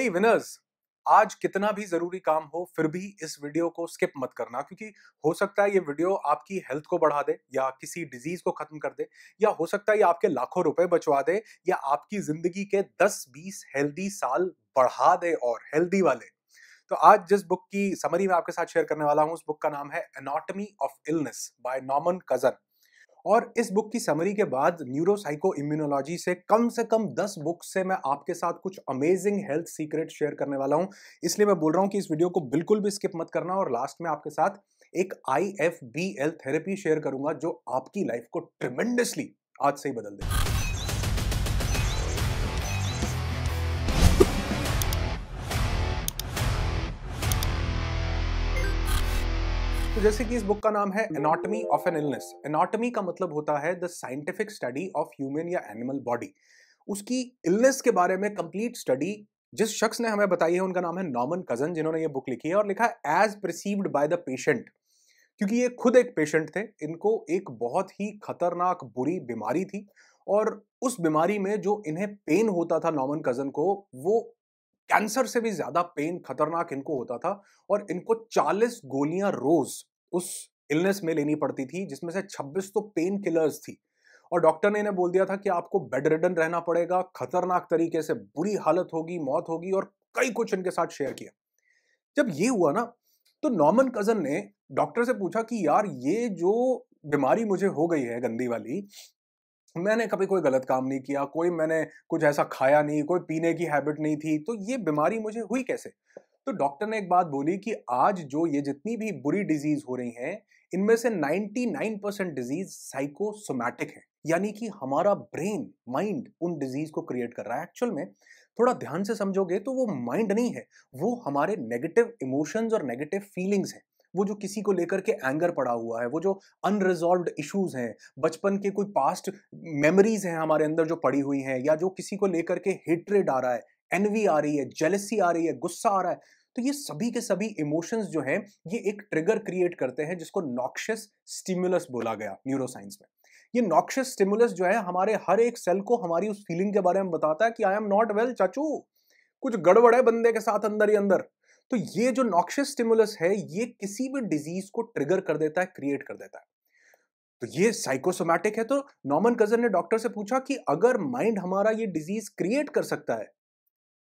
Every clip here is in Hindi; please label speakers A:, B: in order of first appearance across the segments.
A: hey, winners आज कितना भी जरूरी काम हो फिर भी इस वीडियो को स्किप मत करना क्योंकि हो सकता है ये वीडियो आपकी हेल्थ को बढ़ा दे या किसी डिजीज को खत्म कर दे या हो सकता है ये आपके लाखों रुपए बचवा दे या आपकी जिंदगी के 10-20 हेल्दी साल बढ़ा दे और हेल्दी वाले तो आज जिस बुक की समरी मैं आपके साथ शेयर करने वाला हूँ उस बुक का नाम है एनाटमी ऑफ इलनेस बाय नॉमन कजन और इस बुक की समरी के बाद न्यूरोसाइको इम्यूनोलॉजी से कम से कम दस बुक से मैं आपके साथ कुछ अमेजिंग हेल्थ सीक्रेट शेयर करने वाला हूं इसलिए मैं बोल रहा हूँ कि इस वीडियो को बिल्कुल भी स्किप मत करना और लास्ट में आपके साथ एक I F B L therapy share करूंगा जो आपकी लाइफ को ट्रिमेंडसली आज से ही बदल देगा तो जैसे कि इस बुक का नाम है anatomy of an illness anatomy का मतलब होता है the scientific study of human या एनिमल बॉडी उसकी इलनेस के बारे में कंप्लीट स्टडी जिस शख्स ने हमें बताई है उनका नाम है नॉमन कजन जिन्होंने ये बुक लिखी है और लिखा है as perceived by the patient क्योंकि ये खुद एक पेशेंट थे इनको एक बहुत ही खतरनाक बुरी बीमारी थी और उस बीमारी में जो इन्हें पेन होता था नॉमन कजन को वो कैंसर से भी ज्यादा पेन खतरनाक इनको होता था और इनको 40 गोलियां रोज उस इलनेस में लेनी पड़ती थी जिसमें से 26 तो पेन किलर्स थी और डॉक्टर ने इन्हें बोल दिया था कि आपको बेड रिडन रहना पड़ेगा खतरनाक तरीके से बुरी हालत होगी मौत होगी और कई कुछ इनके साथ शेयर किया जब ये हुआ ना तो नॉर्मन कजन ने डॉक्टर से पूछा कि यार ये जो बीमारी मुझे हो गई है गंदी वाली मैंने कभी कोई गलत काम नहीं किया कोई मैंने कुछ ऐसा खाया नहीं कोई पीने की हैबिट नहीं थी तो ये बीमारी मुझे हुई कैसे तो डॉक्टर ने एक बात बोली कि आज जो ये जितनी भी बुरी डिजीज हो रही हैं इनमें से 99 परसेंट डिजीज साइकोसोमैटिक है यानी कि हमारा ब्रेन माइंड उन डिजीज को क्रिएट कर रहा है एक्चुअल में थोड़ा ध्यान से समझोगे तो वो माइंड नहीं है वो हमारे नेगेटिव इमोशंस और नेगेटिव फीलिंग्स हैं वो जो किसी को लेकर के एंगर पड़ा हुआ है वो जो अनरिजॉल्व इशूज़ हैं बचपन के कोई पास्ट मेमोरीज हैं हमारे अंदर जो पड़ी हुई हैं या जो किसी को लेकर के हेट्रेड आ रहा है एनवी आ रही है जेलसी आ रही है गुस्सा आ रहा है तो ये सभी के सभी इमोशंस जो हैं ये एक ट्रिगर क्रिएट करते हैं जिसको नॉक्शस स्टिमुलस बोला गया न्यूरोसाइंस में ये नॉक्शस स्टिमुलस जो है हमारे हर एक सेल को हमारी उस फीलिंग के बारे में बताता है कि आई एम नॉट वेल चाचू कुछ गड़बड़ है बंदे के साथ अंदर ही अंदर तो ये जो नॉक्शियस स्टिमुलस है ये किसी भी डिजीज को ट्रिगर कर देता है क्रिएट कर देता है तो ये साइकोसोमैटिक है तो नॉर्मन कजन ने डॉक्टर से पूछा कि अगर माइंड हमारा ये डिजीज क्रिएट कर सकता है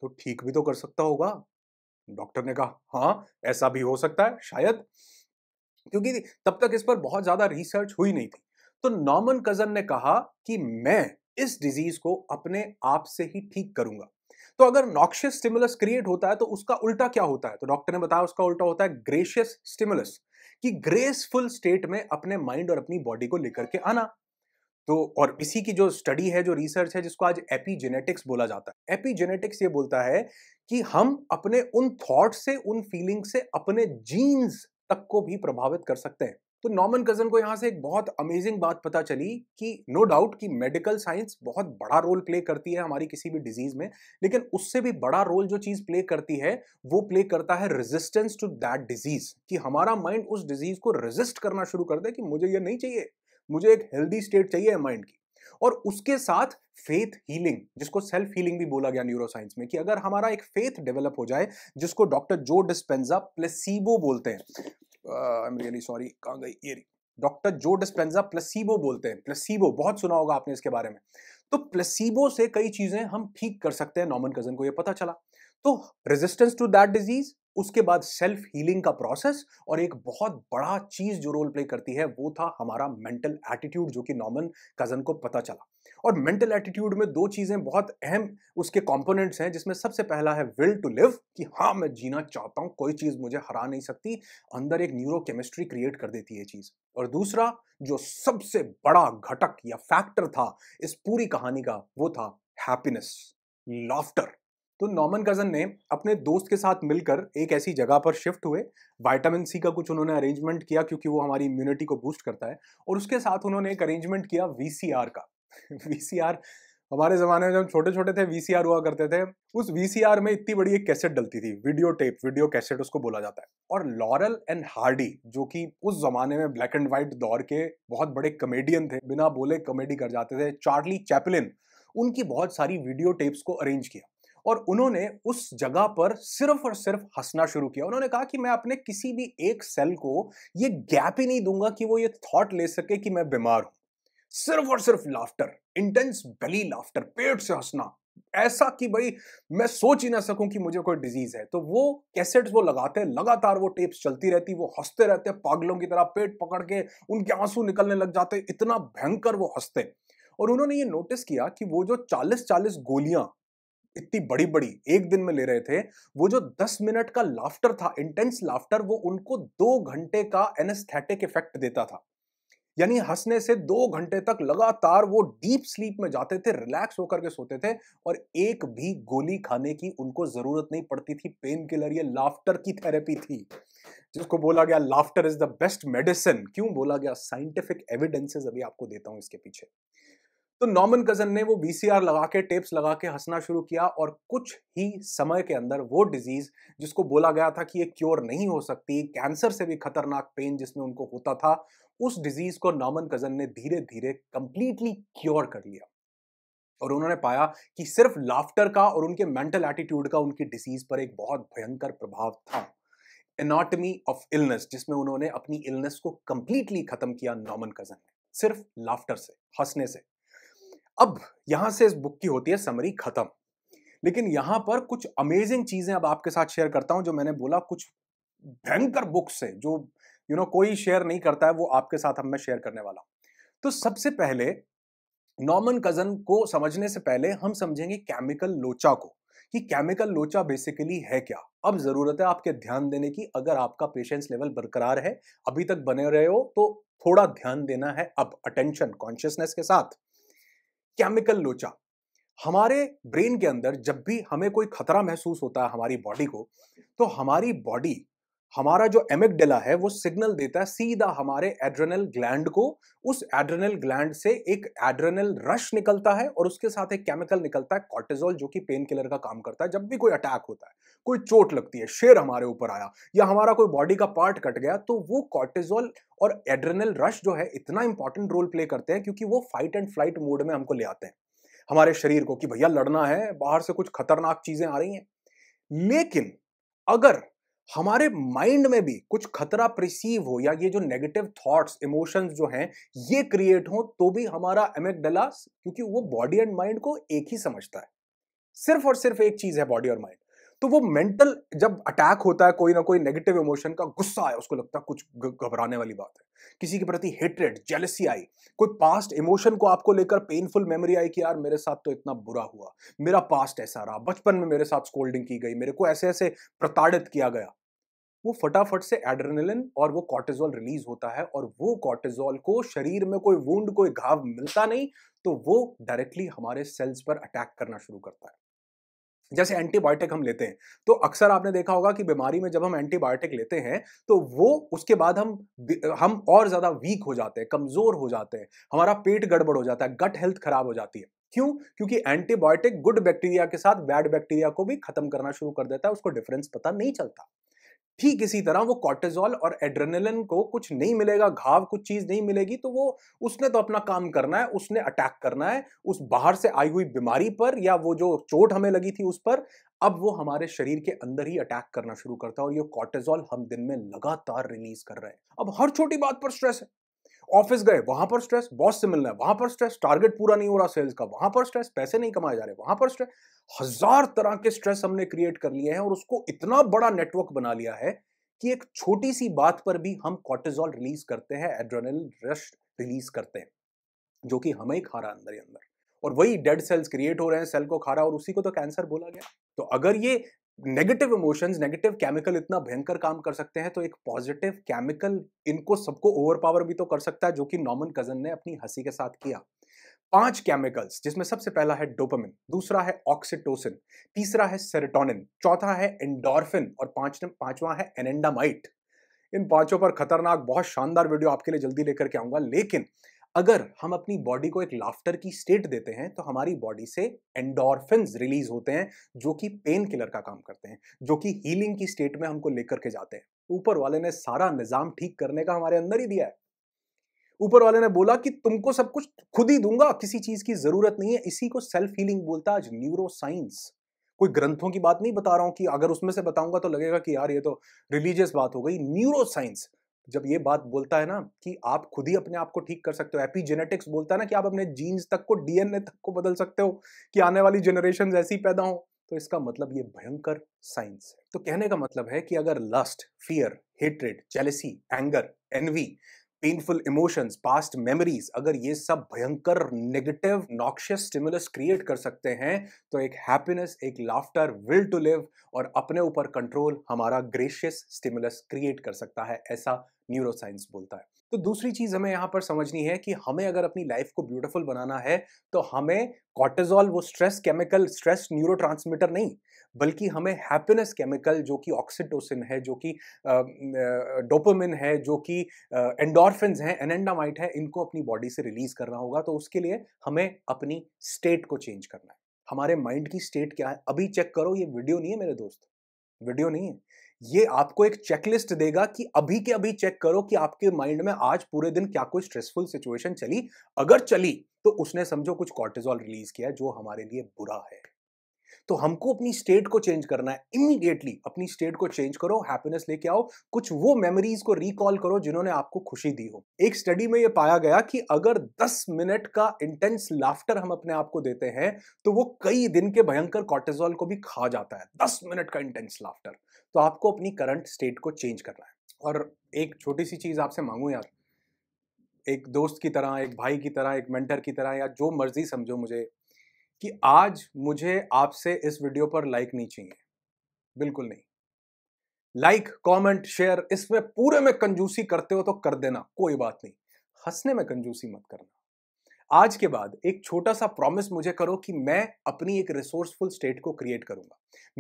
A: तो ठीक भी तो कर सकता होगा डॉक्टर ने कहा हाँ ऐसा भी हो सकता है शायद क्योंकि तब तक इस पर बहुत ज्यादा रिसर्च हुई नहीं थी तो नॉर्मन कजन ने कहा कि मैं इस डिजीज को अपने आप से ही ठीक करूंगा तो अगर नॉक्शियस स्टिमुलस क्रिएट होता है तो उसका उल्टा क्या होता है तो डॉक्टर ने बताया उसका उल्टा होता है ग्रेशियस स्टिमुलस कि ग्रेसफुल स्टेट में अपने माइंड और अपनी बॉडी को लेकर के आना तो और इसी की जो स्टडी है जो रिसर्च है जिसको आज एपीजेनेटिक्स बोला जाता है एपीजेनेटिक्स ये बोलता है कि हम अपने उन थॉट से उन फीलिंग से अपने जीन्स तक को भी प्रभावित कर सकते हैं तो नॉर्मन कजन को यहाँ से एक बहुत अमेजिंग बात पता चली कि नो डाउट कि मेडिकल साइंस बहुत बड़ा रोल प्ले करती है हमारी किसी भी डिजीज में लेकिन उससे भी बड़ा रोल जो चीज प्ले करती है वो प्ले करता है रेजिस्टेंस टू दैट डिजीज कि हमारा माइंड उस डिजीज को रेजिस्ट करना शुरू कर दे कि मुझे ये नहीं चाहिए मुझे एक हेल्दी स्टेट चाहिए माइंड की और उसके साथ फेथ हीलिंग जिसको सेल्फ हीलिंग भी बोला गया न्यूरोसाइंस में कि अगर हमारा एक फेथ डेवलप हो जाए जिसको डॉक्टर जो डिस्पेंजा प्लेसीबो बोलते हैं आई एम रियली सॉरी कहाँ गई ये डॉक्टर जो डिस्पेंजा प्लसीबो बोलते हैं प्लसीबो बहुत सुना होगा आपने इसके बारे में तो प्लसीबो से कई चीज़ें हम ठीक कर सकते हैं नॉमन कजन को ये पता चला तो रेजिस्टेंस टू दैट डिजीज उसके बाद सेल्फ हीलिंग का प्रोसेस और एक बहुत बड़ा चीज़ जो रोल प्ले करती है वो था हमारा मेंटल एटीट्यूड जो कि नॉर्मन कजन को पता चला और मेंटल एटीट्यूड में दो चीज़ें बहुत अहम उसके कंपोनेंट्स हैं जिसमें सबसे पहला है विल टू लिव कि हाँ मैं जीना चाहता हूँ कोई चीज़ मुझे हरा नहीं सकती अंदर एक न्यूरो केमिस्ट्री क्रिएट कर देती है चीज़ और दूसरा जो सबसे बड़ा घटक या फैक्टर था इस पूरी कहानी का वो था हैप्पीनेस लाफ्टर तो नॉमन कजन ने अपने दोस्त के साथ मिलकर एक ऐसी जगह पर शिफ्ट हुए वाइटामिन सी का कुछ उन्होंने अरेंजमेंट किया क्योंकि वो हमारी इम्यूनिटी को बूस्ट करता है और उसके साथ उन्होंने एक अरेंजमेंट किया वीसीआर का वी हमारे ज़माने में जब हम छोटे छोटे थे वी हुआ करते थे उस वी में इतनी बड़ी एक कैसेट डलती थी वीडियो टेप वीडियो कैसेट उसको बोला जाता है और लॉरल एंड हार्डी जो कि उस जमाने में ब्लैक एंड वाइट दौर के बहुत बड़े कमेडियन थे बिना बोले कॉमेडी कर जाते थे चार्ली चैपलिन उनकी बहुत सारी वीडियो टेप्स को अरेंज किया और उन्होंने उस जगह पर सिर्फ और सिर्फ हंसना शुरू किया उन्होंने कहा कि मैं अपने किसी भी एक सेल को ये गैप ही नहीं दूंगा कि वो ये थॉट ले सके कि मैं बीमार हूं सिर्फ और सिर्फ लाफ्टर इंटेंस बली लाफ्टर पेट से हंसना ऐसा कि भाई मैं सोच ही ना सकूं कि मुझे कोई डिजीज है तो वो कैसेट्स वो लगाते हैं लगातार वो टेप्स चलती रहती वो हंसते रहते हैं पागलों की तरह पेट पकड़ के उनके आंसू निकलने लग जाते इतना भयंकर वो हंसते और उन्होंने ये नोटिस किया कि वो जो चालीस चालीस गोलियां इतनी बड़ी बड़ी एक दिन में ले रहे थे वो जो 10 मिनट का लाफ्टर था इंटेंस लाफ्टर वो उनको दो घंटे का एनेस्थेटिक इफेक्ट देता था यानी हंसने से दो घंटे तक लगातार वो डीप स्लीप में जाते थे रिलैक्स होकर के सोते थे और एक भी गोली खाने की उनको जरूरत नहीं पड़ती थी पेन किलर ये लाफ्टर की थेरेपी थी जिसको बोला गया laughter is the best medicine क्यों बोला गया साइंटिफिक एविडेंसेस अभी आपको देता हूं इसके पीछे तो नॉर्मन कजन ने वो वीसीआर लगा के टेप्स लगा के हंसना शुरू किया और कुछ ही समय के अंदर वो डिजीज जिसको बोला गया था कि ये क्योर नहीं हो सकती कैंसर से भी खतरनाक पेन जिसमें उनको होता था उस डिजीज को नॉमन कजन ने धीरे धीरे कंप्लीटली क्योर कर लिया और उन्होंने पाया कि सिर्फ लाफ्टर का और उनके मेंटल एटीट्यूड का उनकी डिसीज पर एक बहुत भयंकर प्रभाव था एनाटमी ऑफ इलनेस जिसमें उन्होंने अपनी इलनेस को कंप्लीटली खत्म किया नॉमन कजन ने सिर्फ लाफ्टर से हंसने से अब यहां से इस बुक की होती है समरी खत्म लेकिन यहां पर कुछ अमेजिंग चीजें अब आपके साथ शेयर करता हूं जो मैंने बोला कुछ भयंकर बुक्स है जो यू नो कोई शेयर नहीं करता है वो आपके साथ हम मैं शेयर करने वाला हूं तो सबसे पहले नॉर्मन कजन को समझने से पहले हम समझेंगे केमिकल लोचा को कि केमिकल लोचा बेसिकली है क्या अब ज़रूरत है आपके ध्यान देने की अगर आपका पेशेंस लेवल बरकरार है अभी तक बने रहे हो तो थोड़ा ध्यान देना है अब अटेंशन कॉन्शियसनेस के साथ केमिकल लोचा हमारे ब्रेन के अंदर जब भी हमें कोई खतरा महसूस होता है हमारी बॉडी को तो हमारी बॉडी हमारा जो एमेगडेला है वो सिग्नल देता है सीधा हमारे एड्रेनल ग्लैंड को उस एड्रेनल ग्लैंड से एक एड्रेनल रश निकलता है और उसके साथ एक केमिकल निकलता है कॉर्टेजोल जो कि पेन किलर का काम करता है जब भी कोई अटैक होता है कोई चोट लगती है शेर हमारे ऊपर आया या हमारा कोई बॉडी का पार्ट कट गया तो वो कॉर्टेजोल और एड्रेनल रश जो है इतना इंपॉर्टेंट रोल प्ले करते हैं क्योंकि वो फाइट एंड फ्लाइट मोड में हमको ले आते हैं हमारे शरीर को कि भैया लड़ना है बाहर से कुछ खतरनाक चीजें आ रही हैं लेकिन अगर हमारे माइंड में भी कुछ खतरा प्रिसीव हो या ये जो नेगेटिव थॉट्स इमोशंस जो हैं ये क्रिएट हो तो भी हमारा एमेगडला क्योंकि वो बॉडी एंड माइंड को एक ही समझता है सिर्फ और सिर्फ एक चीज है बॉडी और माइंड तो वो मेंटल जब अटैक होता है कोई ना कोई नेगेटिव इमोशन का गुस्सा आया उसको लगता है कुछ घबराने वाली बात है किसी के प्रति हेट्रेड जेलसी आई कोई पास्ट इमोशन को आपको लेकर पेनफुल मेमोरी आई कि यार मेरे साथ तो इतना बुरा हुआ मेरा पास्ट ऐसा रहा बचपन में मेरे साथ स्कोल्डिंग की गई मेरे को ऐसे ऐसे प्रताड़ित किया गया वो फटाफट से एड्रेनलिन और वो कॉर्टेजॉल रिलीज होता है और वो कॉर्टेजॉल को शरीर में कोई वूंड कोई घाव मिलता नहीं तो वो डायरेक्टली हमारे सेल्स पर अटैक करना शुरू करता है जैसे एंटीबायोटिक हम लेते हैं तो अक्सर आपने देखा होगा कि बीमारी में जब हम एंटीबायोटिक लेते हैं तो वो उसके बाद हम हम और ज़्यादा वीक हो जाते हैं कमज़ोर हो जाते हैं हमारा पेट गड़बड़ हो जाता है गट हेल्थ खराब हो जाती है क्यों क्योंकि एंटीबायोटिक गुड बैक्टीरिया के साथ बैड बैक्टीरिया को भी खत्म करना शुरू कर देता है उसको डिफरेंस पता नहीं चलता ठीक इसी तरह वो कॉर्टिजोल और एड्रेनलिन को कुछ नहीं मिलेगा घाव कुछ चीज नहीं मिलेगी तो वो उसने तो अपना काम करना है उसने अटैक करना है उस बाहर से आई हुई बीमारी पर या वो जो चोट हमें लगी थी उस पर अब वो हमारे शरीर के अंदर ही अटैक करना शुरू करता है और ये कॉर्टिजोल हम दिन में लगातार रिलीज कर रहे हैं अब हर छोटी बात पर स्ट्रेस है ऑफिस गए वहां पर स्ट्रेस बॉस से मिलना है वहां पर स्ट्रेस टारगेट पूरा नहीं हो रहा सेल्स का वहां पर स्ट्रेस पैसे नहीं कमाए जा रहे वहां पर स्ट्रेस हजार तरह के स्ट्रेस हमने क्रिएट कर लिए हैं और उसको इतना बड़ा नेटवर्क बना लिया है कि एक छोटी सी बात पर भी हम कॉर्टिजॉल रिलीज करते हैं एड्रोनल रश रिलीज करते हैं जो कि हमें ही खा रहा अंदर ही अंदर और वही डेड सेल्स क्रिएट हो रहे हैं सेल को खा रहा और उसी को तो कैंसर बोला गया तो अगर ये नेगेटिव इमोशंस नेगेटिव केमिकल इतना भयंकर काम कर सकते हैं तो एक पॉजिटिव केमिकल इनको सबको ओवरपावर भी तो कर सकता है जो कि नॉमन कजन ने अपनी हंसी के साथ किया पांच केमिकल्स जिसमें सबसे पहला है डोपामिन दूसरा है ऑक्सीटोसिन तीसरा है सेरेटोनिन चौथा है एंडोर्फिन और पांच पांचवा है एनेंडामाइट इन पांचों पर खतरनाक बहुत शानदार वीडियो आपके लिए जल्दी लेकर के आऊंगा लेकिन अगर हम अपनी बॉडी को एक लाफ्टर की स्टेट देते हैं तो हमारी बॉडी से एंडोरफिन रिलीज होते हैं जो कि पेन किलर का काम करते हैं जो कि हीलिंग की स्टेट में हमको लेकर के जाते हैं ऊपर वाले ने सारा निजाम ठीक करने का हमारे अंदर ही दिया है ऊपर वाले ने बोला कि तुमको सब कुछ खुद ही दूंगा किसी चीज की जरूरत नहीं है इसी को सेल्फ हीलिंग बोलता है आज न्यूरो साइंस कोई ग्रंथों की बात नहीं बता रहा हूं कि अगर उसमें से बताऊंगा तो लगेगा कि यार ये तो रिलीजियस बात हो गई न्यूरो साइंस जब ये बात बोलता है ना कि आप खुद ही अपने आप को ठीक कर सकते हो एपीजेनेटिक्स बोलता है ना कि आप अपने जीन्स तक को डीएनए तक को बदल सकते हो कि आने वाली जनरेशन ऐसी पैदा हो तो इसका मतलब ये भयंकर साइंस है तो कहने का मतलब है कि अगर lust fear hatred jealousy anger envy painful emotions past memories अगर ये सब भयंकर नेगेटिव नॉक्शियस स्टिमुलस क्रिएट कर सकते हैं तो एक हैप्पीनेस एक लाफ्टर विल टू लिव और अपने ऊपर कंट्रोल हमारा ग्रेशियस स्टिमुलस क्रिएट कर सकता है ऐसा न्यूरोसाइंस बोलता है तो दूसरी चीज़ हमें यहाँ पर समझनी है कि हमें अगर अपनी लाइफ को ब्यूटीफुल बनाना है तो हमें कॉर्टेजॉल वो स्ट्रेस केमिकल स्ट्रेस न्यूरो नहीं बल्कि हमें हैप्पीनेस केमिकल जो कि ऑक्सीटोसिन है जो कि डोपामिन है जो कि एंडोरफिन है एनेंडामाइट है इनको अपनी बॉडी से रिलीज करना होगा तो उसके लिए हमें अपनी स्टेट को चेंज करना है हमारे माइंड की स्टेट क्या है अभी चेक करो ये वीडियो नहीं है मेरे दोस्त वीडियो नहीं है ये आपको एक चेकलिस्ट देगा कि अभी के अभी चेक करो कि आपके माइंड में आज पूरे दिन क्या कोई स्ट्रेसफुल सिचुएशन चली अगर चली तो उसने समझो कुछ कॉर्टिजॉल रिलीज किया जो हमारे लिए बुरा है तो हमको अपनी स्टेट को चेंज करना है इमीडिएटली अपनी स्टेट को चेंज करो हैप्पीनेस लेके आओ कुछ वो मेमोरीज को रिकॉल करो जिन्होंने आपको खुशी दी हो एक स्टडी में ये पाया गया कि अगर 10 मिनट का इंटेंस लाफ्टर हम अपने आप को देते हैं तो वो कई दिन के भयंकर कॉर्टेजॉल को भी खा जाता है 10 मिनट का इंटेंस लाफ्टर तो आपको अपनी करंट स्टेट को चेंज करना है और एक छोटी सी चीज़ आपसे मांगू यार एक दोस्त की तरह एक भाई की तरह एक मेंटर की तरह या जो मर्जी समझो मुझे कि आज मुझे आपसे इस वीडियो पर लाइक नहीं चाहिए बिल्कुल नहीं लाइक कमेंट शेयर इसमें पूरे में कंजूसी करते हो तो कर देना कोई बात नहीं हंसने में कंजूसी मत करना आज के बाद एक छोटा सा प्रॉमिस मुझे करो कि मैं अपनी एक रिसोर्सफुल स्टेट को क्रिएट करूंगा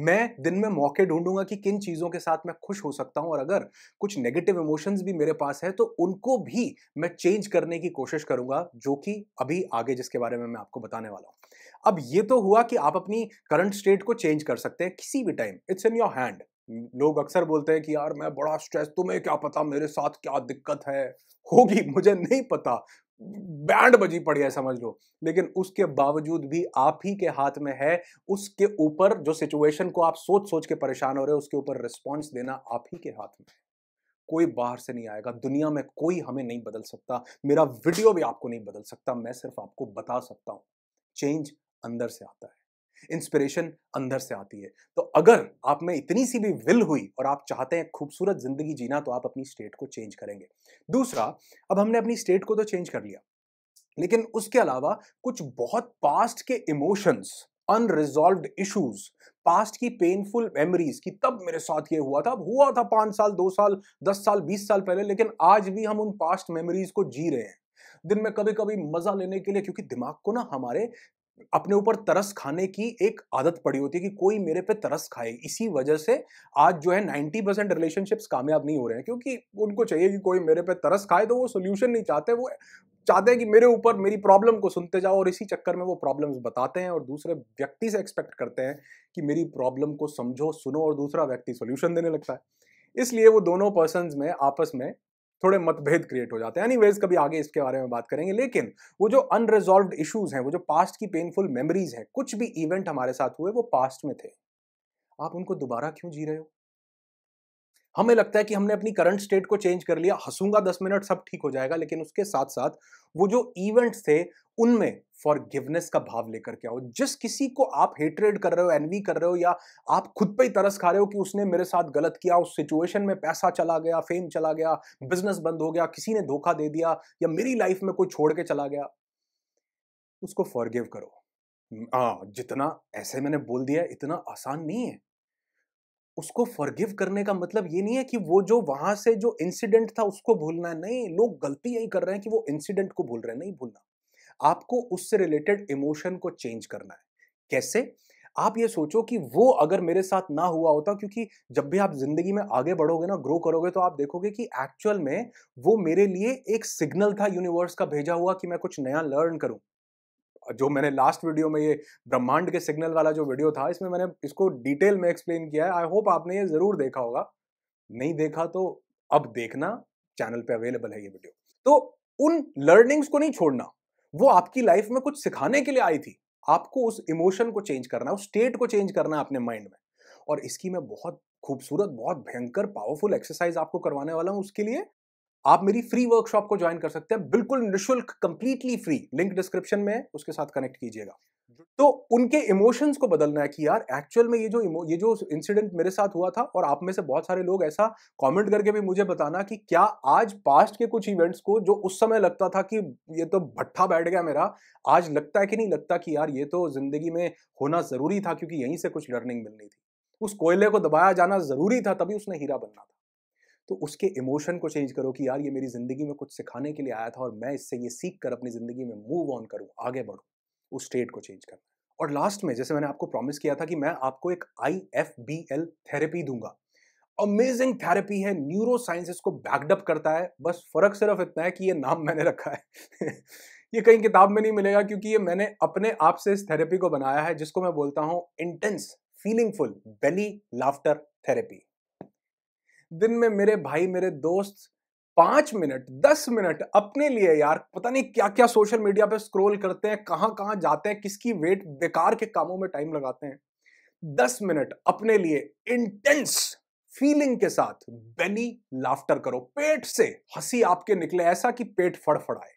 A: मैं दिन में मौके ढूंढूंगा कि किन चीजों के साथ मैं खुश हो सकता हूं और अगर कुछ नेगेटिव इमोशंस भी मेरे पास है तो उनको भी मैं चेंज करने की कोशिश करूंगा जो कि अभी आगे जिसके बारे में मैं आपको बताने वाला हूं अब ये तो हुआ कि आप अपनी करंट स्टेट को चेंज कर सकते हैं किसी भी time it's in your hand लोग अक्सर बोलते हैं कि यार मैं बड़ा स्ट्रेस तुम्हें क्या पता मेरे साथ क्या दिक्कत है होगी मुझे नहीं पता बैंड बजी पड़ी है समझ लो लेकिन उसके बावजूद भी आप ही के हाथ में है उसके ऊपर जो सिचुएशन को आप सोच सोच के परेशान हो रहे हो उसके ऊपर रिस्पॉन्स देना आप ही के हाथ में कोई बाहर से नहीं आएगा दुनिया में कोई हमें नहीं बदल सकता मेरा वीडियो भी आपको नहीं बदल सकता मैं सिर्फ आपको बता सकता हूं चेंज अंदर से आता है इंस्पिरेशन अंदर से आती है तो अगर आप में इतनी सी भी विल हुई और आप चाहते हैं खूबसूरत ज़िंदगी जीना तो आप अपनी स्टेट को चेंज करेंगे दूसरा अब हमने अपनी स्टेट को तो चेंज कर लिया लेकिन उसके अलावा कुछ बहुत पास्ट के इमोशंस अनरिजॉल्व इश्यूज पास्ट की पेनफुल मेमोरीज की तब मेरे साथ ये हुआ था अब हुआ था पांच साल दो साल दस साल बीस साल पहले लेकिन आज भी हम उन पास्ट मेमोरीज को जी रहे हैं दिन में कभी कभी मजा लेने के लिए क्योंकि दिमाग को ना हमारे अपने ऊपर तरस खाने की एक आदत पड़ी होती है कि कोई मेरे पे तरस खाए इसी वजह से आज जो है 90 परसेंट रिलेशनशिप्स कामयाब नहीं हो रहे हैं क्योंकि उनको चाहिए कि कोई मेरे पे तरस खाए तो वो सोल्यूशन नहीं चाहते वो चाहते हैं कि मेरे ऊपर मेरी प्रॉब्लम को सुनते जाओ और इसी चक्कर में वो प्रॉब्लम्स बताते हैं और दूसरे व्यक्ति से एक्सपेक्ट करते हैं कि मेरी प्रॉब्लम को समझो सुनो और दूसरा व्यक्ति सोल्यूशन देने लगता है इसलिए वो दोनों पर्सन में आपस में थोड़े मतभेद क्रिएट हो जाते हैं एनीवेज कभी आगे इसके बारे में बात करेंगे लेकिन वो जो अनरिजॉल्व इश्यूज हैं वो जो पास्ट की पेनफुल मेमोरीज हैं कुछ भी इवेंट हमारे साथ हुए वो पास्ट में थे आप उनको दोबारा क्यों जी रहे हो हमें लगता है कि हमने अपनी करंट स्टेट को चेंज कर लिया हंसूंगा दस मिनट सब ठीक हो जाएगा लेकिन उसके साथ साथ वो जो इवेंट्स थे उनमें फॉरगिवनेस का भाव लेकर के आओ जिस किसी को आप हेटरेड कर रहे हो एनवी कर रहे हो या आप खुद पे ही तरस खा रहे हो कि उसने मेरे साथ गलत किया उस सिचुएशन में पैसा चला गया फेम चला गया बिजनेस बंद हो गया किसी ने धोखा दे दिया या मेरी लाइफ में कोई छोड़ के चला गया उसको फॉरगिव करो हाँ जितना ऐसे मैंने बोल दिया इतना आसान नहीं है उसको फॉरगिव करने का मतलब ये नहीं है कि वो जो वहां से जो इंसिडेंट था उसको भूलना है नहीं लोग गलती यही कर रहे हैं कि वो इंसिडेंट को भूल रहे हैं नहीं भूलना आपको उससे रिलेटेड इमोशन को चेंज करना है कैसे आप ये सोचो कि वो अगर मेरे साथ ना हुआ होता क्योंकि जब भी आप जिंदगी में आगे बढ़ोगे ना ग्रो करोगे तो आप देखोगे कि एक्चुअल में वो मेरे लिए एक सिग्नल था यूनिवर्स का भेजा हुआ कि मैं कुछ नया लर्न करूं जो मैंने लास्ट वीडियो में ये ब्रह्मांड के सिग्नल वाला जो वीडियो था इसमें मैंने इसको डिटेल में एक्सप्लेन किया है आई होप आपने ये ज़रूर देखा होगा नहीं देखा तो अब देखना चैनल पे अवेलेबल है ये वीडियो तो उन लर्निंग्स को नहीं छोड़ना वो आपकी लाइफ में कुछ सिखाने के लिए आई थी आपको उस इमोशन को चेंज करना उस स्टेट को चेंज करना है अपने माइंड में और इसकी मैं बहुत खूबसूरत बहुत भयंकर पावरफुल एक्सरसाइज आपको करवाने वाला हूँ उसके लिए आप मेरी फ्री वर्कशॉप को ज्वाइन कर सकते हैं बिल्कुल निःशुल्क कंप्लीटली फ्री लिंक डिस्क्रिप्शन में उसके साथ कनेक्ट कीजिएगा तो उनके इमोशंस को बदलना है कि यार एक्चुअल में ये जो ये जो इंसिडेंट मेरे साथ हुआ था और आप में से बहुत सारे लोग ऐसा कमेंट करके भी मुझे बताना कि क्या आज पास्ट के कुछ इवेंट्स को जो उस समय लगता था कि ये तो भट्ठा बैठ गया मेरा आज लगता है कि नहीं लगता कि यार ये तो जिंदगी में होना जरूरी था क्योंकि यहीं से कुछ लर्निंग मिलनी थी उस कोयले को दबाया जाना जरूरी था तभी उसने हीरा बनना था तो उसके इमोशन को चेंज करो कि यार ये मेरी ज़िंदगी में कुछ सिखाने के लिए आया था और मैं इससे ये सीख कर अपनी ज़िंदगी में मूव ऑन करूँ आगे बढ़ूँ उस स्टेट को चेंज कर और लास्ट में जैसे मैंने आपको प्रॉमिस किया था कि मैं आपको एक I F B L therapy दूंगा अमेजिंग थेरेपी है न्यूरो साइंस इसको बैकडअप करता है बस फर्क सिर्फ इतना है कि ये नाम मैंने रखा है ये कहीं किताब में नहीं मिलेगा क्योंकि ये मैंने अपने आप से इस थेरेपी को बनाया है जिसको मैं बोलता हूँ intense feelingful belly laughter therapy दिन में मेरे भाई मेरे दोस्त पांच मिनट दस मिनट अपने लिए यार पता नहीं क्या क्या सोशल मीडिया पे स्क्रॉल करते हैं कहाँ कहाँ जाते हैं किसकी वेट बेकार के कामों में टाइम लगाते हैं दस मिनट अपने लिए इंटेंस फीलिंग के साथ बेली लाफ्टर करो पेट से हंसी आपके निकले ऐसा कि पेट फड़फड़ाए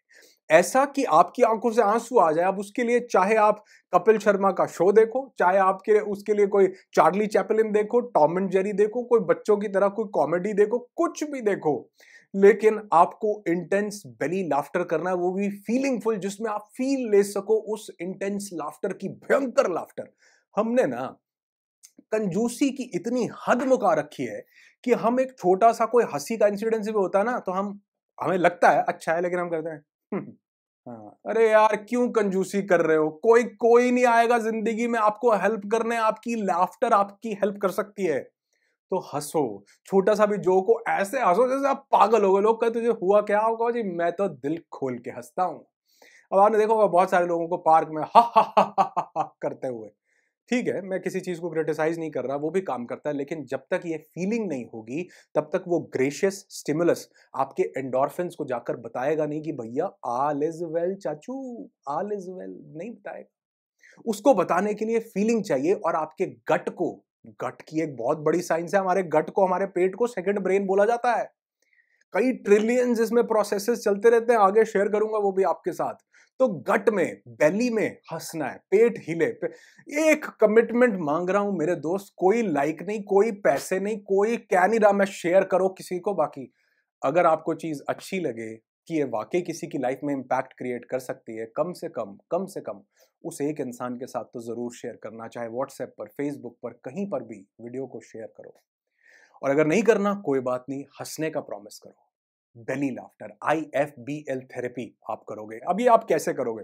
A: ऐसा कि आपकी आंखों से आंसू आ जाए अब उसके लिए चाहे आप कपिल शर्मा का शो देखो चाहे आपके लिए उसके लिए कोई चार्ली चैपलिन देखो टॉम एंड जेरी देखो कोई बच्चों की तरह कोई कॉमेडी देखो कुछ भी देखो लेकिन आपको इंटेंस बेली लाफ्टर करना है वो भी फीलिंगफुल जिसमें आप फील ले सको उस इंटेंस लाफ्टर की भयंकर लाफ्टर हमने ना कंजूसी की इतनी हद मुका रखी है कि हम एक छोटा सा कोई हंसी का इंसिडेंस भी होता है ना तो हम हमें लगता है अच्छा है लेकिन हम करते हैं हाँ, अरे यार क्यों कंजूसी कर रहे हो कोई कोई नहीं आएगा जिंदगी में आपको हेल्प करने आपकी लाफ्टर आपकी हेल्प कर सकती है तो हंसो छोटा सा भी जो को ऐसे हंसो जैसे आप पागल हो गए लोग कहते तुझे हुआ क्या होगा जी मैं तो दिल खोल के हंसता हूँ अब आपने देखा होगा बहुत सारे लोगों को पार्क में हा हा हा हा हा करते हुए ठीक है मैं किसी चीज़ को क्रिटिसाइज नहीं कर रहा वो भी काम करता है लेकिन जब तक ये फीलिंग नहीं होगी तब तक वो ग्रेशियस स्टिमुलस आपके एंडोरफिन्स को जाकर बताएगा नहीं कि भैया आल इज वेल चाचू आल इज वेल नहीं बताएगा उसको बताने के लिए फीलिंग चाहिए और आपके गट को गट की एक बहुत बड़ी साइंस है हमारे गट को हमारे पेट को सेकंड ब्रेन बोला जाता है कई ट्रिलियंस इसमें प्रोसेसेस चलते रहते हैं आगे शेयर करूंगा वो भी आपके साथ तो गट में बेली में हंसना है पेट हिले पे, एक कमिटमेंट मांग रहा हूं मेरे दोस्त कोई लाइक नहीं कोई पैसे नहीं कोई क्या नहीं रहा मैं शेयर करो किसी को बाकी अगर आपको चीज अच्छी लगे कि ये वाकई किसी की लाइफ में इम्पैक्ट क्रिएट कर सकती है कम से कम कम से कम उस एक इंसान के साथ तो ज़रूर शेयर करना चाहे व्हाट्सएप पर फेसबुक पर कहीं पर भी वीडियो को शेयर करो और अगर नहीं करना कोई बात नहीं हंसने का प्रॉमिस करो belly laughter I F B L therapy आप करोगे अब ये आप कैसे करोगे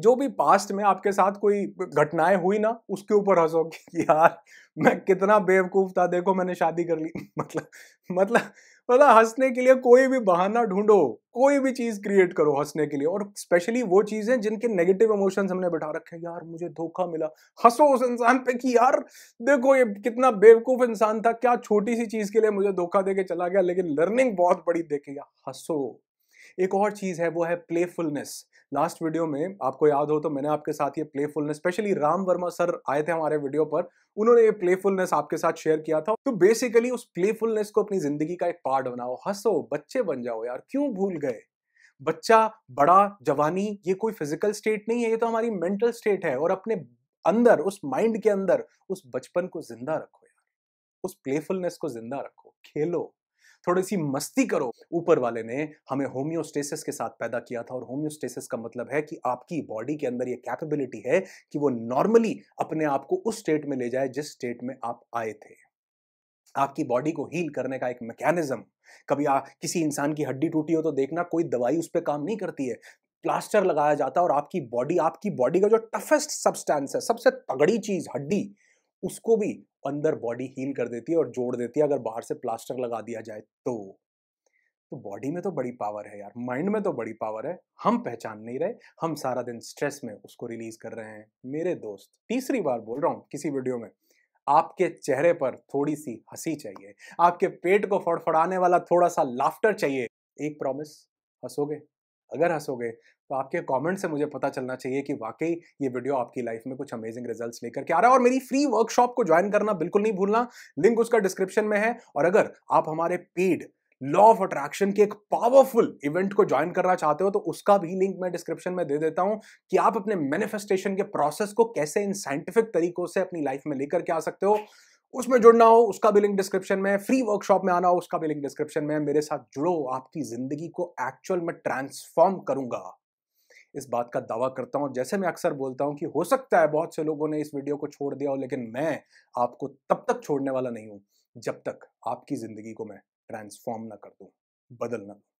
A: जो भी पास्ट में आपके साथ कोई घटनाएं हुई ना उसके ऊपर हंसो यार मैं कितना बेवकूफ था देखो मैंने शादी कर ली मतलब मतलब मतलब हंसने के लिए कोई भी बहाना ढूंढो कोई भी चीज क्रिएट करो हंसने के लिए और स्पेशली वो चीजें जिनके नेगेटिव इमोशंस हमने बैठा रखे हैं यार मुझे धोखा मिला हंसो उस इंसान पे कि यार देखो ये कितना बेवकूफ इंसान था क्या छोटी सी चीज के लिए मुझे धोखा दे के चला गया लेकिन लर्निंग बहुत बड़ी देखेगा हंसो एक और चीज है वो है प्लेफुलनेस लास्ट वीडियो में आपको याद हो तो मैंने आपके साथ ये playfulness specially Ram Varma sir आए थे हमारे वीडियो पर उन्होंने ये प्लेफुलनेस आपके साथ शेयर किया था तो बेसिकली उस प्लेफुलनेस को अपनी जिंदगी का एक पार्ट बनाओ हंसो बच्चे बन जाओ यार क्यों भूल गए बच्चा बड़ा जवानी ये कोई फिजिकल स्टेट नहीं है ये तो हमारी मेंटल स्टेट है और अपने अंदर उस माइंड के अंदर उस बचपन को जिंदा रखो यार उस प्लेफुलनेस को जिंदा रखो खेलो थोड़ी सी मस्ती करो ऊपर वाले ने हमें होम्योस्टेसिस के साथ पैदा किया था और होम्योस्टेसिस का मतलब है कि आपकी बॉडी के अंदर ये कैपेबिलिटी है कि वो नॉर्मली अपने आप को उस स्टेट में ले जाए जिस स्टेट में आप आए थे आपकी बॉडी को हील करने का एक मैकेनिज्म कभी आ, किसी इंसान की हड्डी टूटी हो तो देखना कोई दवाई उस पर काम नहीं करती है प्लास्टर लगाया जाता है और आपकी बॉडी आपकी बॉडी का जो टफेस्ट सब्सटेंस है सबसे तगड़ी चीज हड्डी उसको भी अंदर बॉडी हील कर देती है और जोड़ देती है अगर बाहर से प्लास्टर लगा दिया जाए तो तो बॉडी में तो बड़ी पावर है यार माइंड में तो बड़ी पावर है हम पहचान नहीं रहे हम सारा दिन स्ट्रेस में उसको रिलीज कर रहे हैं मेरे दोस्त तीसरी बार बोल रहा हूँ किसी वीडियो में आपके चेहरे पर थोड़ी सी हंसी चाहिए आपके पेट को फड़फड़ाने वाला थोड़ा सा लाफ्टर चाहिए एक प्रॉमिस हंसोगे अगर हंसोगे तो आपके कमेंट से मुझे पता चलना चाहिए कि वाकई ये वीडियो आपकी लाइफ में कुछ अमेजिंग रिजल्ट्स लेकर के आ रहा है और मेरी फ्री वर्कशॉप को ज्वाइन करना बिल्कुल नहीं भूलना लिंक उसका डिस्क्रिप्शन में है और अगर आप हमारे पेड लॉ ऑफ अट्रैक्शन के एक पावरफुल इवेंट को ज्वाइन करना चाहते हो तो उसका भी लिंक मैं डिस्क्रिप्शन में दे देता हूं कि आप अपने मैनिफेस्टेशन के प्रोसेस को कैसे इन साइंटिफिक तरीकों से अपनी लाइफ में लेकर के आ सकते हो उसमें जुड़ना हो उसका भी लिंक डिस्क्रिप्शन में फ्री वर्कशॉप में आना हो उसका भी लिंक डिस्क्रिप्शन में मेरे साथ जुड़ो आपकी जिंदगी को एक्चुअल में ट्रांसफॉर्म करूंगा इस बात का दावा करता हूँ जैसे मैं अक्सर बोलता हूँ कि हो सकता है बहुत से लोगों ने इस वीडियो को छोड़ दिया हो लेकिन मैं आपको तब तक छोड़ने वाला नहीं हूँ जब तक आपकी ज़िंदगी को मैं ट्रांसफॉर्म ना कर दूँ बदल ना दूँ